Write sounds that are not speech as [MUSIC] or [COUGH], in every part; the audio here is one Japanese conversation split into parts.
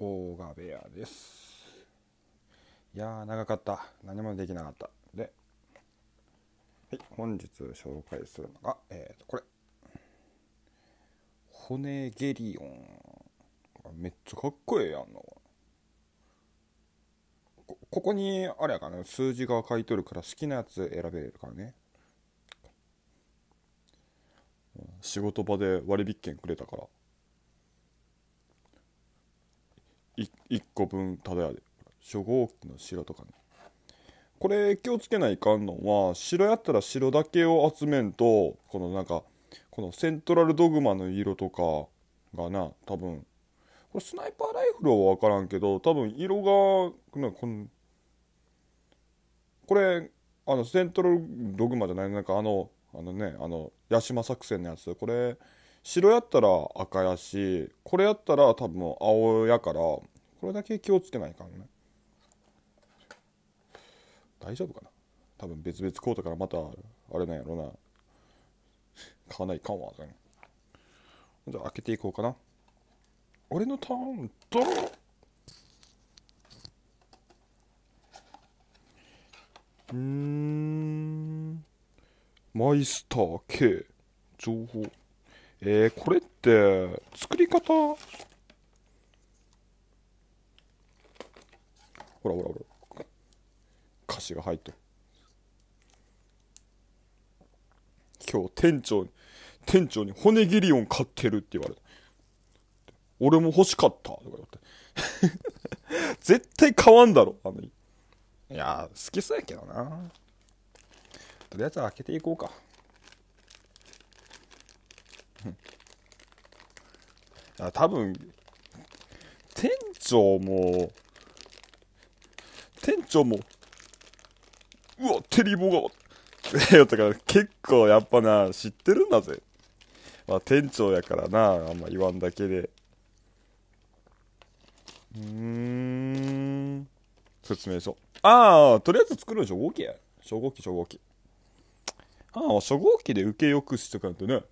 大賀部屋ですいやー長かった何もできなかったで、はい、本日紹介するのが、えー、とこれ骨ゲリオンめっちゃかっこええやんのこここにあれやからね数字が書いとるから好きなやつ選べるからね仕事場で割引券くれたから1個分ただやで初号機の白とかねこれ気をつけないかんのは白やったら白だけを集めんとこのなんかこのセントラルドグマの色とかがな多分これスナイパーライフルは分からんけど多分色がなこのこれあのセントラルドグマじゃないなんかあのあのねあの八島作戦のやつこれ白やったら赤やしこれやったら多分青やからこれだけ気をつけないかんね大丈夫かな多分別々コートからまたあれなんやろな買わないかんわじゃあ開けていこうかな俺のターンドロうんマイスター K 情報えー、これって作り方ほらほらほら歌詞が入っとる今日店長に店長に骨切り音買ってるって言われた俺も欲しかったとか言って [LAUGHS] 絶対買わんだろあのいや好きそうやけどなとりあえず開けていこうか [LAUGHS] あ多分、店長も、店長も、うわ、テリボが、えよ、だから結構やっぱな、知ってるんだぜ。まあ店長やからな、あんま言わんだけで。うーん。説明書。ああ、とりあえず作るんでしょ、初号機や。初号機、初号機。ああ、初号機で受けよくしとかんてね。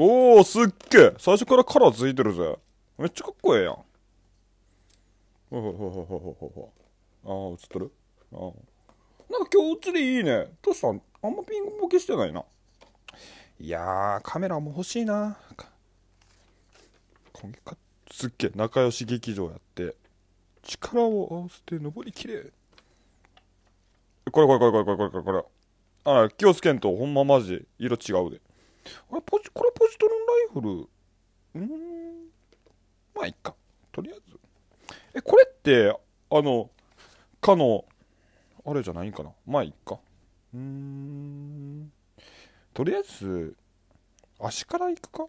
おおすっげえ最初からカラーついてるぜ。めっちゃかっこええやん。ほほほほほほほ。ああ、映ってるああ。なんか今日映りいいね。トシさん、あんまピンボケしてないな。いやー、カメラも欲しいな。か、すっげえ仲良し劇場やって、力を合わせて登りきれ。これこれこれこれこれこれこれ。あ気をつけんと、ほんまマジ、色違うで。あれポジ、これポジトロンライフル。うん。まあ、いっか。とりあえず。え、これって、あの、かの、あれじゃないんかな。まあ、いっか。うん。とりあえず、足からいくか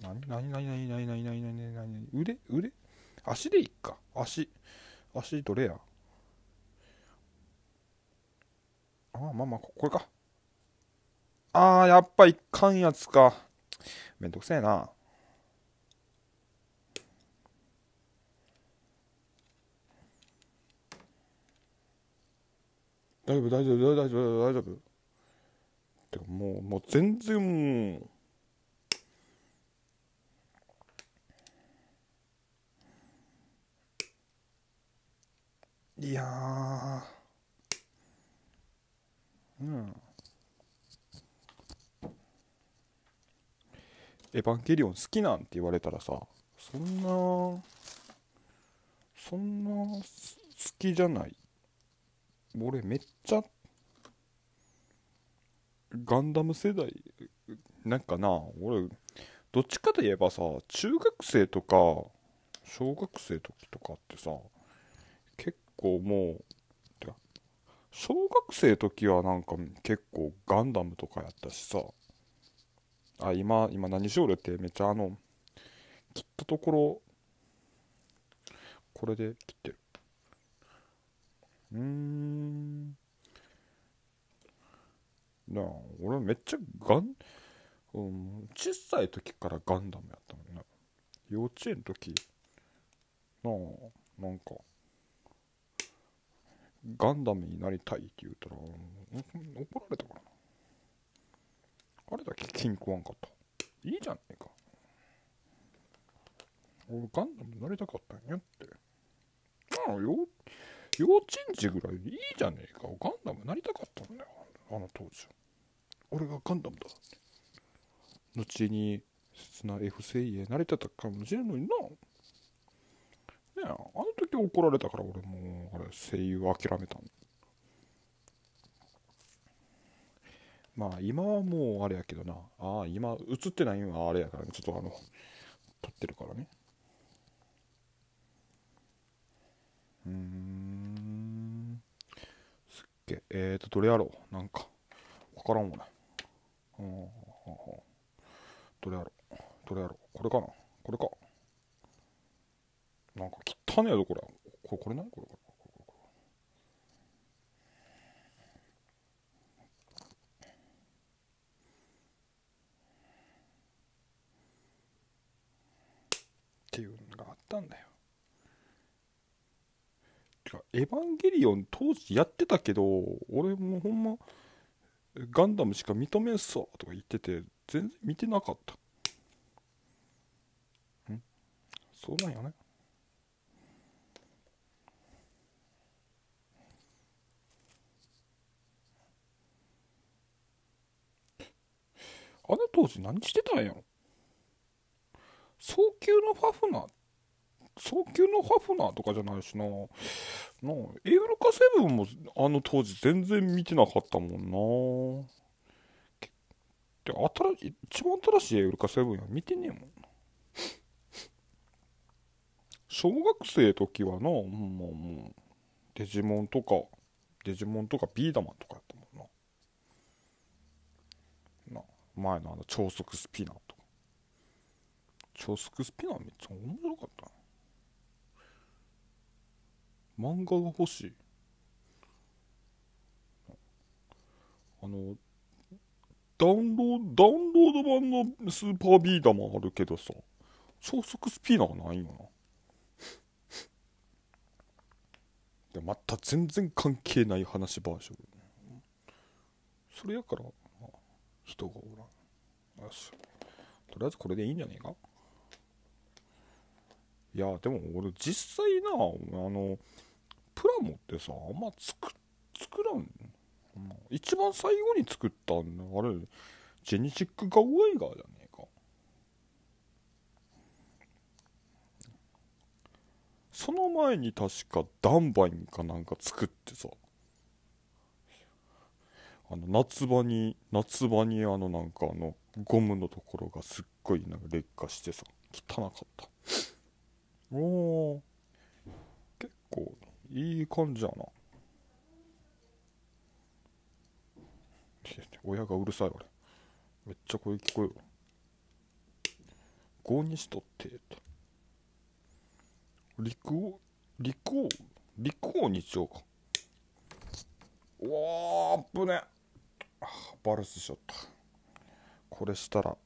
なになになになになになになになに腕腕足でいっか。足。足どれやあ、まあまあ、これか。あー、やっぱいかんやつか。めんどくせえな。大丈夫、大丈夫、大丈夫、大丈夫。てかもう、もう全然もう。いやうん。エヴァンゲリオン好きなん?」って言われたらさそんなそんな好きじゃない俺めっちゃガンダム世代なんかな俺どっちかといえばさ中学生とか小学生時とかってさ結構もう小学生時はなんか結構ガンダムとかやったしさあ今今何しおるってめっちゃあの切ったところこれで切ってるうんなあ俺めっちゃガン、うん、小さい時からガンダムやったもんな。幼稚園の時なあなんかガンダムになりたいって言うたら、怒られたからな。あれだけ金食わんかったいいじゃねえか俺ガンダムになりたかったんやってまあ幼幼稚園児ぐらいいいじゃねえかガンダムになりたかったんだよあの当時俺がガンダムだ後に刹な F 声優慣なりたかもしれんのになねあの時怒られたから俺もあれ声優諦めたんまあ今はもうあれやけどなああ今映ってないのはあれやから、ね、ちょっとあの撮ってるからねうんすっげえっ、ー、とどれやろうなんか分からんもんねどれやろうどれやろうこれかなこれかなんか汚ねえぞこれこれこれなこれこエヴァンゲリオン当時やってたけど、俺もほんま、ガンダムしか認めんさとか言ってて、全然見てなかった。んそうなんよね。あの当時何してたんやろ早急のファフナーっ早急のハフナーとかじゃないしな。なエウルカセブンもあの当時全然見てなかったもんな。で、新しい、一番新しいエウルカセブンや見てねえもんな。小学生時はな、もうもう、デジモンとか、デジモンとかビーダマンとかやったもんな。な、前のあの超速スピナーとか。超速スピナーめっちゃ面白かったな。漫画が欲しいあのダウンロードダウンロード版のスーパービーダーもあるけどさ超速スピーナーがないよなでまた全然関係ない話バージョンそれやから、まあ、人がおらんよしとりあえずこれでいいんじゃねえかいやでも俺実際なあのプラモってさあんま作作らん一番最後に作ったあれジェニシックガウエイガーじゃねえかその前に確かダンバインかなんか作ってさあの夏場に夏場にあのなんかあのゴムのところがすっごいなんか劣化してさ汚かったおお結構いい感じやな。親がうるさい俺。めっちゃ声聞こえよ。ーニストってっと。陸王陸王陸王にしようか。おー、ぶねあバルスしちゃった。これしたら、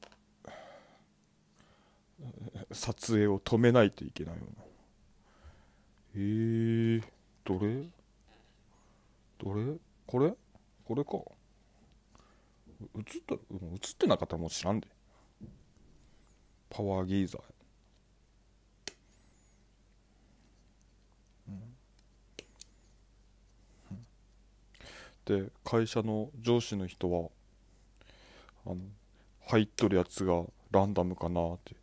撮影を止めないといけないよな。へえー。どれどれこれこれか映った映ってなかったらもう知らんでパワーギーザーで会社の上司の人はあの入っとるやつがランダムかなって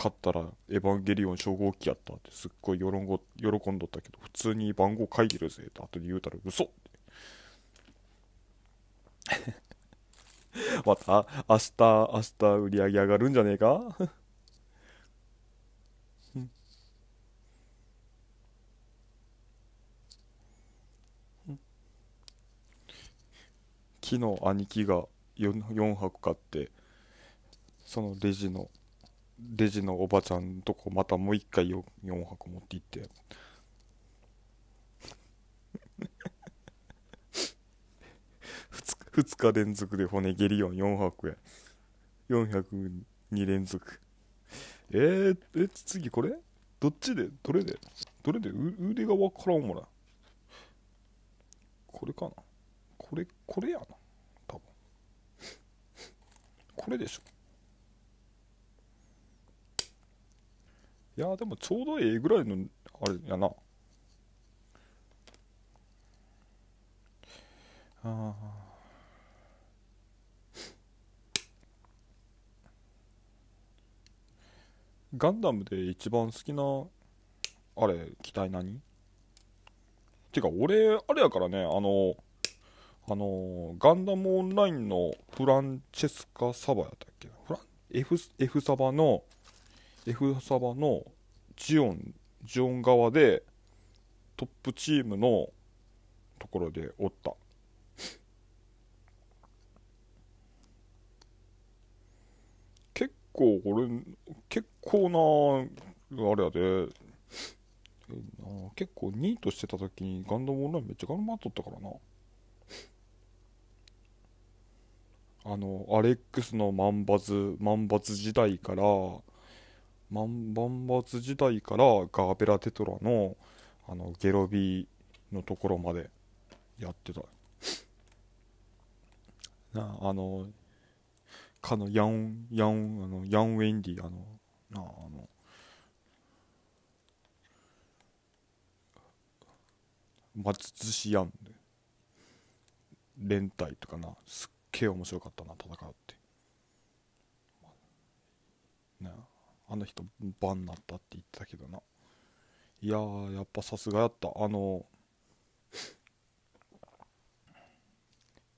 買ったらエヴァンゲリオン初号機やったってすっごい喜んど喜んどったけど普通に番号書いてるぜって後で言うたら嘘って [LAUGHS] また明日明日売り上げ上がるんじゃねえか [LAUGHS] 昨日兄貴が 4, 4泊買ってそのレジのレジのおばちゃんとこまたもう一回 4, 4箱持って行って 2, [LAUGHS] 日連続で骨蹴り音4箱や402連続えー、え次これどっちでどれでどれで腕が分からんもらこれかなこれこれやな多分これでしょいやでもちょうどええぐらいのあれやなああガンダムで一番好きな、あれ、機体何てか、俺、あれやからね、あの、あの、ガンダムオンラインのフランチェスカ・サバやったっけフラン F, F サバの F サバのジオンジオン側でトップチームのところでおった結構俺結構なあれやで結構2位としてた時にガンダムオンラインめっちゃ頑張っとったからなあのアレックスのマンバズ、マンバズ時代から万伐時代からガーベラ・テトラのあのゲロビーのところまでやってたなあのかのヤンヤンあのヤン・ウェンディあのなあの松寿司ヤン連隊とかなすっげえ面白かったな戦うってあの人バンになったって言ってたけどないやーやっぱさすがやったあの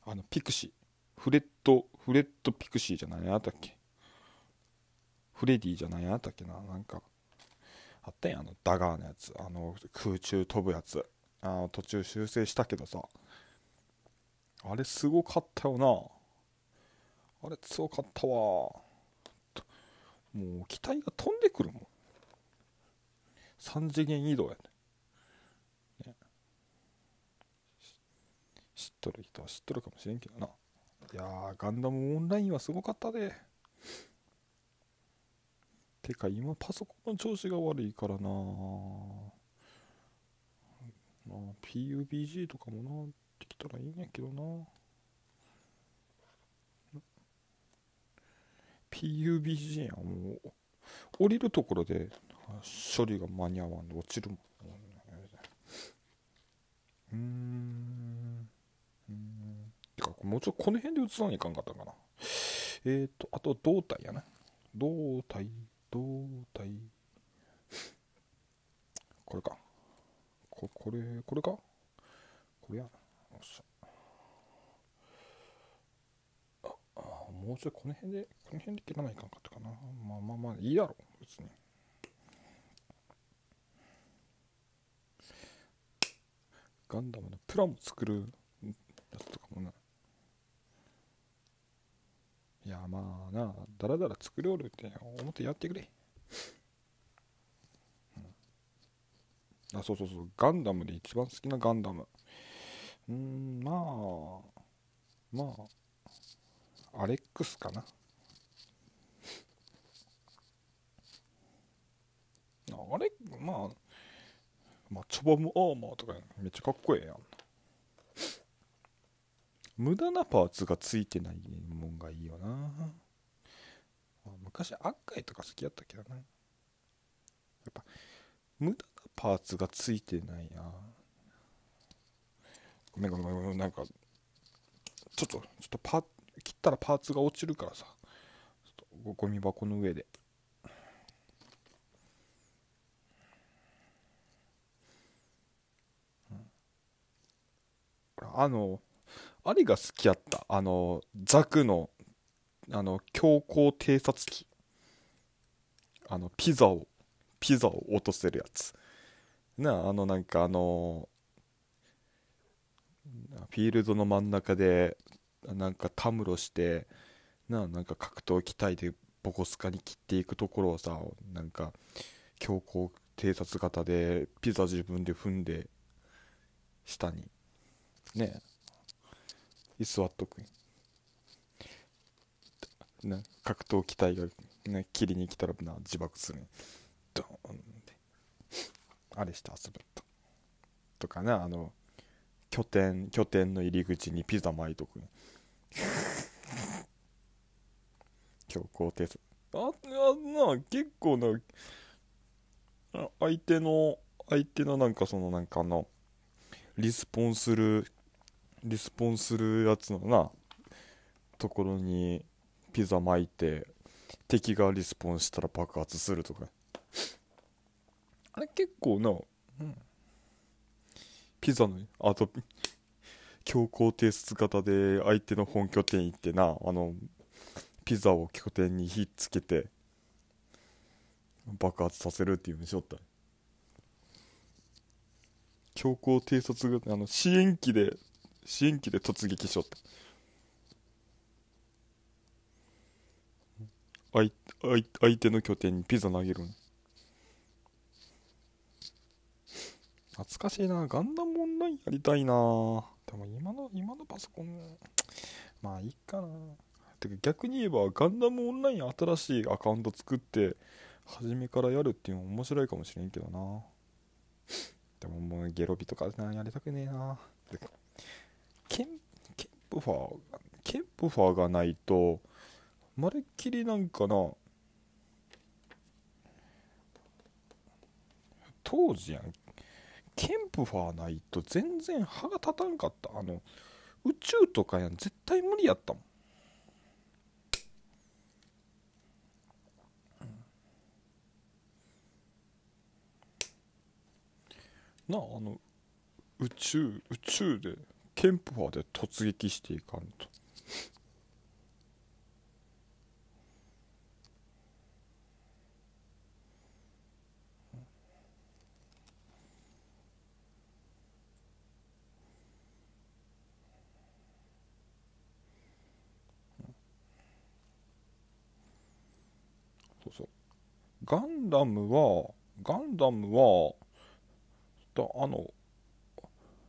あのピクシーフレットフレットピクシーじゃないあったっけフレディじゃないあったっけななんかあったやんあのダガーのやつあの空中飛ぶやつあ途中修正したけどさあれすごかったよなあれ強かったわもう機体が飛んでくるもん3次元移動やねね知っとる人は知っとるかもしれんけどないやガンダムオンラインはすごかったでてか今パソコンの調子が悪いからなあ PUBG とかもなできたらいいんやけどな PUBG やもう降りるところで処理が間に合わんで落ちるもんうんうんてかもうちょっとこの辺で映さないかんかったかなえっ、ー、とあと胴体やな、ね、胴体胴体これかここれこれかこれやなよっしゃあもうちょいこの辺での辺で切らないかんかったかなまあまあまあいいやろ別にガンダムのプラも作るやつとかもないやまあなダだらだら作りおるって思ってやってくれ、うん、あそうそうそうガンダムで一番好きなガンダムうんまあまあアレックスかなあれまあまあチョボムアーマーとかめっちゃかっこええやん無駄なパーツがついてないもんがいいよな昔アッカイとか好きやったけどなやっぱ無駄なパーツがついてないなごめんごめんごめんなんかちょっとちょっとパ切ったらパーツが落ちるからさゴミ箱の上で。あのあれが好きやったあのザクのあの強行偵察機あのピザをピザを落とせるやつなあのなんかあのフィールドの真ん中でなんかたむろしてななんか格闘機体でボコスカに切っていくところをさなんか強行偵察型でピザ自分で踏んで下にねえ居座っとくな格闘機体が、ね、切りに来たらな自爆するドーンあれして遊ぶととかなあの拠点拠点の入り口にピザ巻いとく強行偵察ああな結構な相手の相手のなんかそのなんかのリスポンするリスポンするやつのなところにピザ巻いて敵がリスポンしたら爆発するとかあれ結構な、うん、ピザのあと強行提出型で相手の本拠点行ってなあのピザを拠点にひっつけて爆発させるっていうのしよった強行偵察があの支援機で支援機で突撃しよった相相手の拠点にピザ投げる懐かしいなガンダムオンラインやりたいなでも今の今のパソコンまあいいかなてか逆に言えばガンダムオンライン新しいアカウント作って初めからやるっていうのも面白いかもしれんけどなでももうゲロビとかなやりたくねえなケンケンプファーケンプファーがないとまるっきりなんかな当時やんケンプファーないと全然歯が立たんかったあの宇宙とかやん絶対無理やったもんなあの宇宙宇宙でケンプファーで突撃していかんと。そうそうガンダムはガンダムはだあの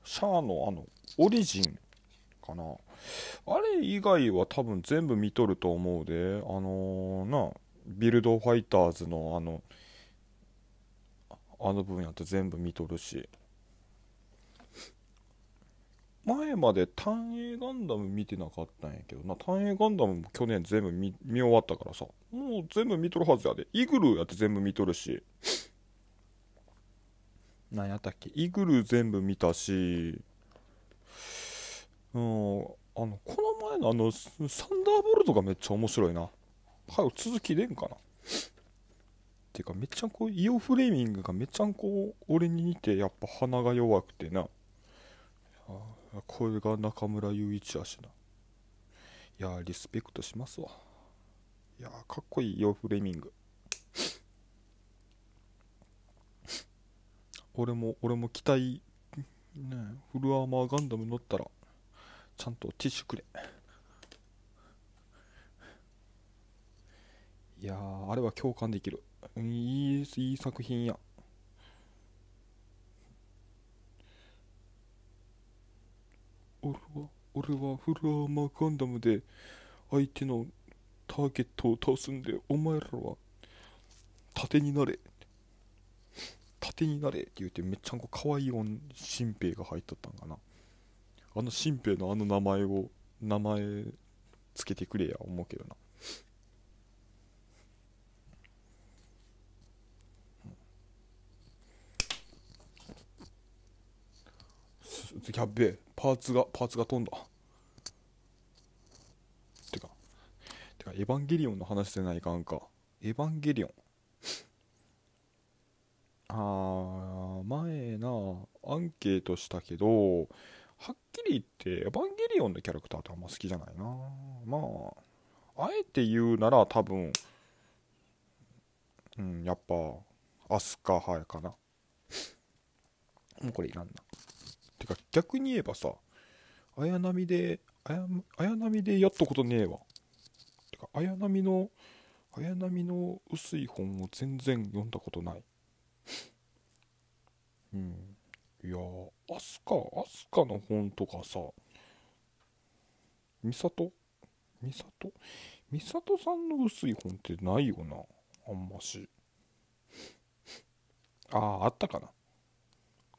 シャアのあのオリジンかなあれ以外は多分全部見とると思うであのー、なビルドファイターズのあのあの分やって全部見とるし前まで単影ガンダム見てなかったんやけどな単影ガンダムも去年全部見見終わったからさもう全部見とるはずやでイグルやって全部見とるし何やったっけイグル全部見たしうんあのこの前のあのサンダーボルトがめっちゃ面白いな早く続き出んかなていうかめっちゃこうイオフレーミングがめっちゃこう俺に似てやっぱ鼻が弱くてなこれが中村雄一やしないやリスペクトしますわいやかっこいいイオフレーミング俺も俺も期待ねフルアーマーガンダム乗ったらちゃんとティッシュくれいやあれは共感できるいいいい作品や俺は俺はフルアーマーガンダムで相手のターゲットを倒すんでお前らは盾になれ手になれって言うてめっちゃんこ可愛い新兵が入っとったんかなあの新兵のあの名前を名前つけてくれや思うけどなやっべえパーツがパーツが飛んだてかてかエヴァンゲリオンの話でないかんかエヴァンゲリオンあ前なアンケートしたけどはっきり言ってエヴァンゲリオンのキャラクターってあんま好きじゃないなまああえて言うなら多分うんやっぱアスカエかなもうこれいらんなてか逆に言えばさ綾波で綾波でやったことねえわてか綾波の綾波の薄い本を全然読んだことないうんいやアスカアスカの本とかさ美里美里美里さんの薄い本ってないよなあんましあああったかな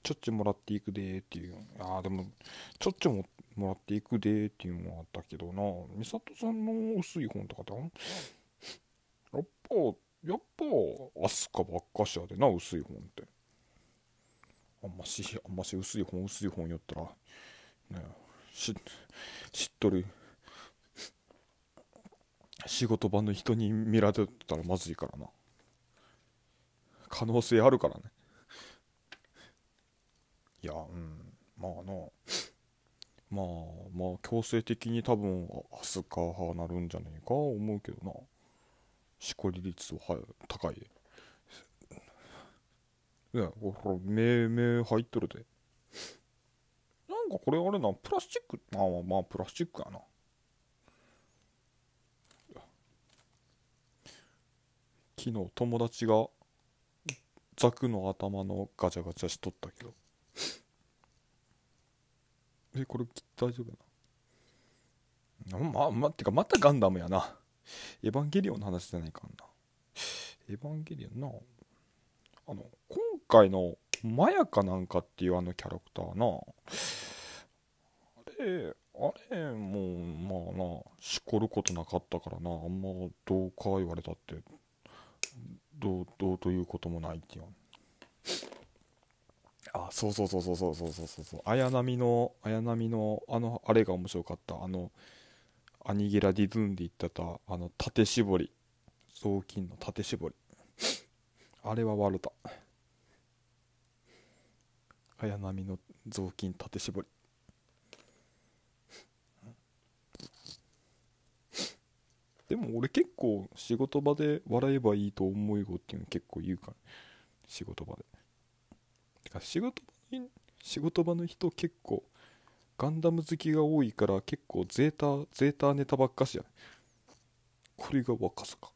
ちょっちもらっていくでーっていうああでもちょっちももらっていくでーっていうのはあったけどな美里さんの薄い本とかってあんやっやっぱ飛鳥ばっかしやでな薄い本ってあんましあんまし薄い本薄い本やったらねししっとり仕事場の人に見られてたらまずいからな可能性あるからねいやうんまあなまあまあ強制的に多分アスカ派なるんじゃねえか思うけどなしこり率は高いいやほら目目入っとるでなんかこれあれなプラスチックまあまあまあプラスチックやな昨日友達がザクの頭のガチャガチャしとったけどえこれ大丈夫やなまあまあてかまたガンダムやなエヴァンゲリオンの話じゃないかな。エヴァンゲリオンな。あの、今回のマヤかなんかっていうあのキャラクターな。あれ、あれ、もう、まあな、しこることなかったからな、あんまどうか言われたって、どう、どうということもないっていう。あ、そうそうそうそうそうそうそうそうそう。綾波の、綾波の、あの、あれが面白かった。あの、アニゲラ・ディズンで言ったた、あの、縦絞り。雑巾の縦絞り。あれは悪だ。綾波の雑巾縦絞り。でも俺結構仕事場で笑えばいいと思い子っていうの結構言うから、仕事場で。てか仕事場に、仕事場の人結構ガンダム好きが多いから結構ゼータ、ゼータネタばっかしじゃない。これが若さか。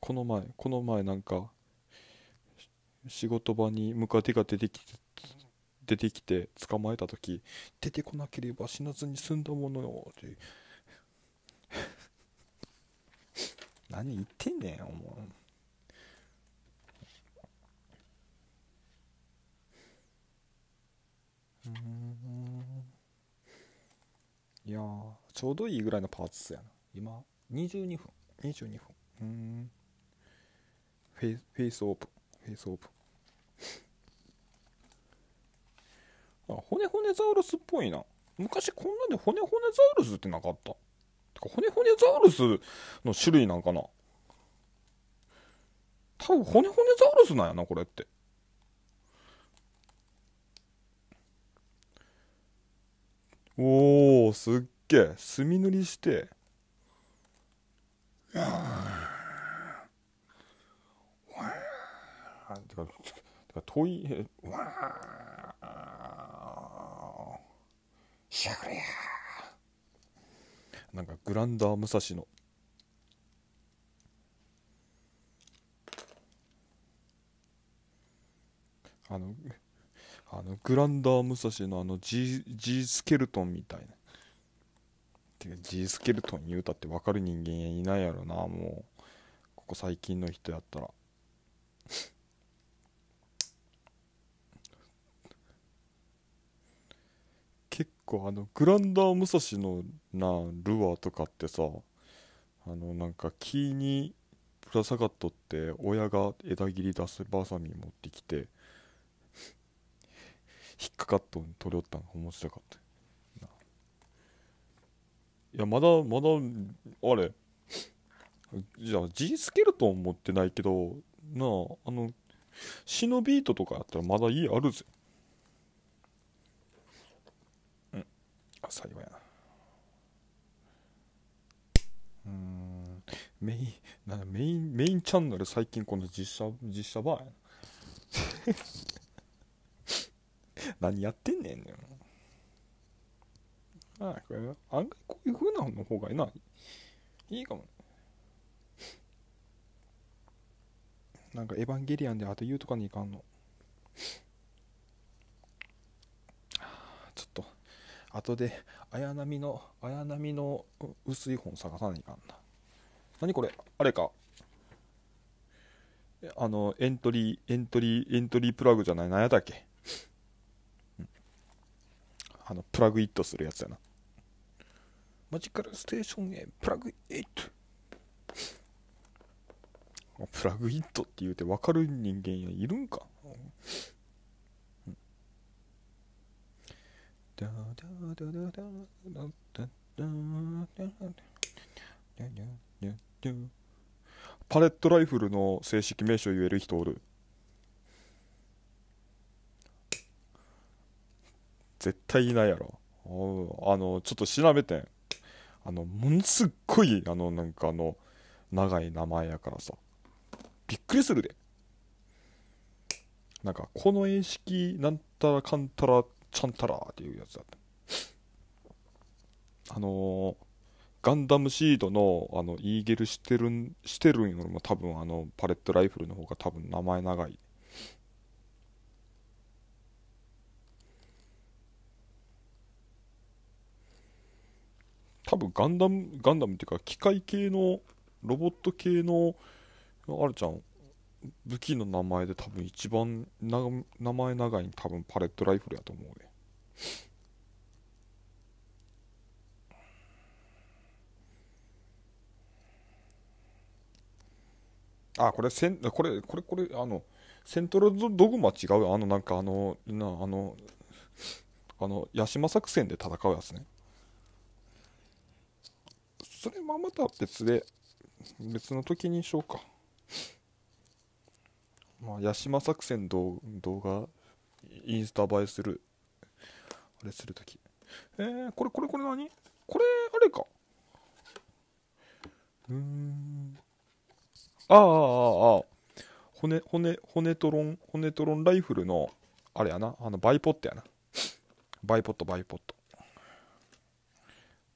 この前、この前なんか、仕事場にムカデが出てきて、出てきて捕まえた時出てこなければ死なずに済んだものよって [LAUGHS] 何言ってんねんお前やちょうどいいぐらいのパーツやな今22分22分うんフェフェイスオープンフェイスオープンあ骨骨ザウルスっぽいな昔こんなで骨骨ザウルスってなかったてか骨骨ザウルスの種類なんかな多分骨骨ザウルスなんやなこれっておおおすっげえ墨塗りしてわあてかてか遠いあしゃくれやなんかグランダー武蔵のあのあのグランダー武蔵のあの G, G スケルトンみたいなジー G スケルトン言うたって分かる人間いないやろなもうここ最近の人やったら結構あのグランダー武蔵のなルアーとかってさあのなんか木にぶら下がっとって親が枝切り出せばさみ持ってきて引っかかっとん取りおったんが面白かったいやまだまだあれじゃあ G スケルトン持ってないけどなああのシノビートとかやったらまだ家あるぜうんあ最後やなうんメインなメインメインチャンネル最近この実写実写バーやな [LAUGHS] 何やってんねんねんあんれ案外こういう風なの方がいいな。いいかもね。なんかエヴァンゲリアンであと言うとかにいかんの。ちょっと、後で綾波の、綾波の薄い本探さないかんな。何これあれか。あの、エントリー、エントリー、エントリープラグじゃない、何やったっけ、あの、プラグイットするやつやな。マジカルステーションへプラグイットプラグイットって言うて分かる人間いるんかパレットライフルの正式名称言える人おる絶対いないやろあのちょっと調べてんあの、ものすっごい、あの、なんかあの、長い名前やからさ、びっくりするで。なんか、この演式、なんたらかんたら、ちゃんたらっていうやつだった。あのー、ガンダムシードの、あの、イーゲルしてるん、してるんよりも多分、あの、パレットライフルの方が多分名前長い多分ガンダム、ガンダムっていうか、機械系の、ロボット系の、あるちゃん、武器の名前で多分一番な名前長いに多分パレットライフルやと思うね。あ、これ、せんこれ、これ、これ、あの、セントラルドグマ違うあの、なんかあの、な、あの、あの、ヤシマ作戦で戦うやつね。それはまた別で、別の時にしようか。まあ、ヤシマ作戦動画、インスタ映えする、あれするとき。えー、これ、これ、これ何これ、あれか。うーん。ああ、ああ、ああ。骨、骨、骨トロン、骨トロンライフルの、あれやな、あの、バイポットやな。バイポット、バイポット。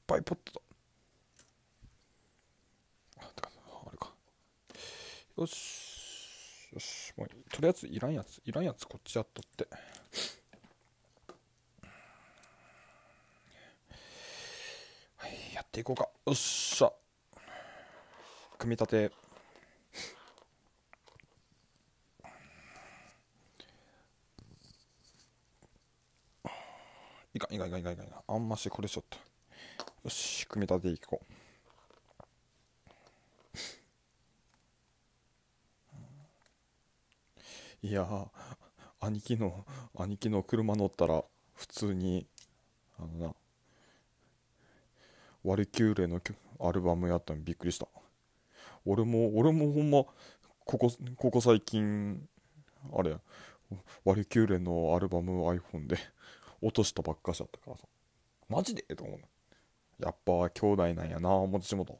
バイポットだ。よし、よし、もうとりあえずいらんやつ、いらんやつこっちやっとって。はい、やっていこうか。よっしゃ。組み立て。いかんいかんいかんいかんいかん。あんましこれちょっと。よし、組み立ていこう。いや兄貴の兄貴の車乗ったら普通にあのなワルキューレのアルバムやったのびっくりした俺も俺もほんまここここ最近あれワルキューレのアルバム iPhone で落としたばっかしだったからさマジでと思うやっぱ兄弟なんやな思ってしもた、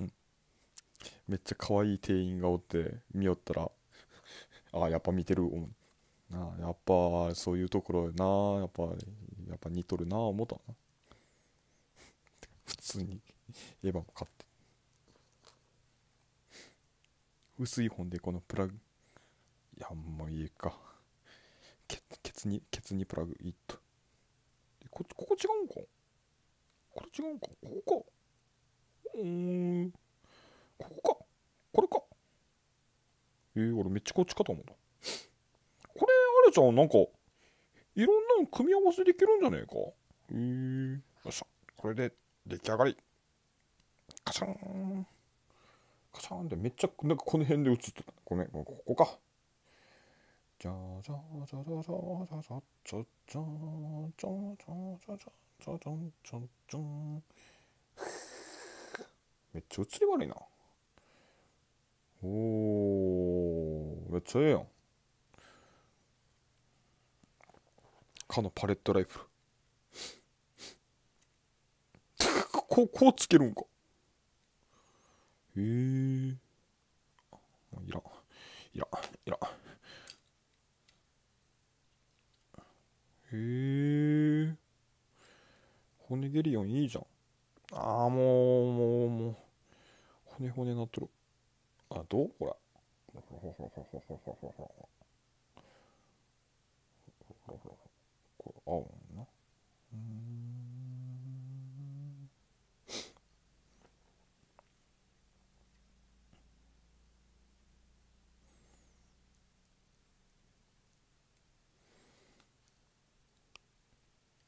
う [LAUGHS] んめっちゃ可愛い店員がおって見よったらあやっぱ見てる思なやっぱそういうところなやっぱやっぱ似とるな思ったな普通にエヴァも買って薄い本でこのプラグいやもういいかケケツにケツにプラグいっとこここ違うんかこれ違うんかここかうんここかこれかえー、俺めっちゃこっちかと思うな。これ、あれちゃん、なんか、いろんなの組み合わせできるんじゃねえかえー、よっしゃ。これで出来上がり。カシャン。カシャンってめっちゃ、なんかこの辺で映ってた。ごめん、ここか。じゃじゃじゃじゃじゃじゃじゃじゃじゃじゃじゃじゃじゃじゃじゃじゃじゃじゃめっちゃ映り悪いな。おおめっちゃええやんかのパレットライフル [LAUGHS] ここうつけるんかええいらんいらんいらんへえ骨ゲリオンいいじゃんああもうもうもう骨骨なっとるあどうこれこれ青なうん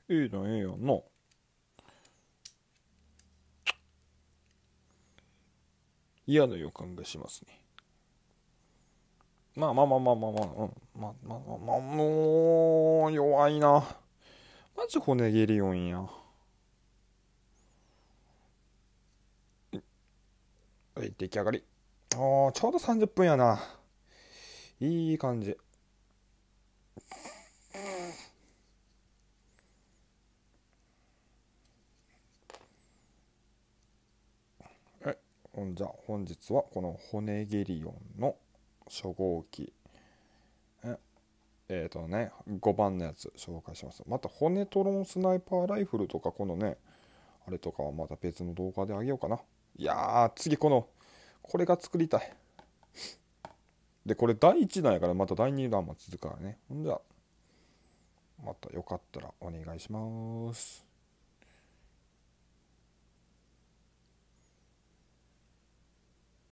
いいなええやんな嫌な予感がしますね。まあまあまあまあまあまあ、うん。まあまあまあもう、弱いな。マジ骨切りよンや。はい、出来上がり。ああ、ちょうど30分やな。いい感じ。じゃ本日はこの骨ゲリオンの初号機えっ、ー、とね5番のやつ紹介しますまた骨トロンスナイパーライフルとかこのねあれとかはまた別の動画であげようかないやー次このこれが作りたいでこれ第1弾やからまた第2弾も続くからねほんじゃまたよかったらお願いします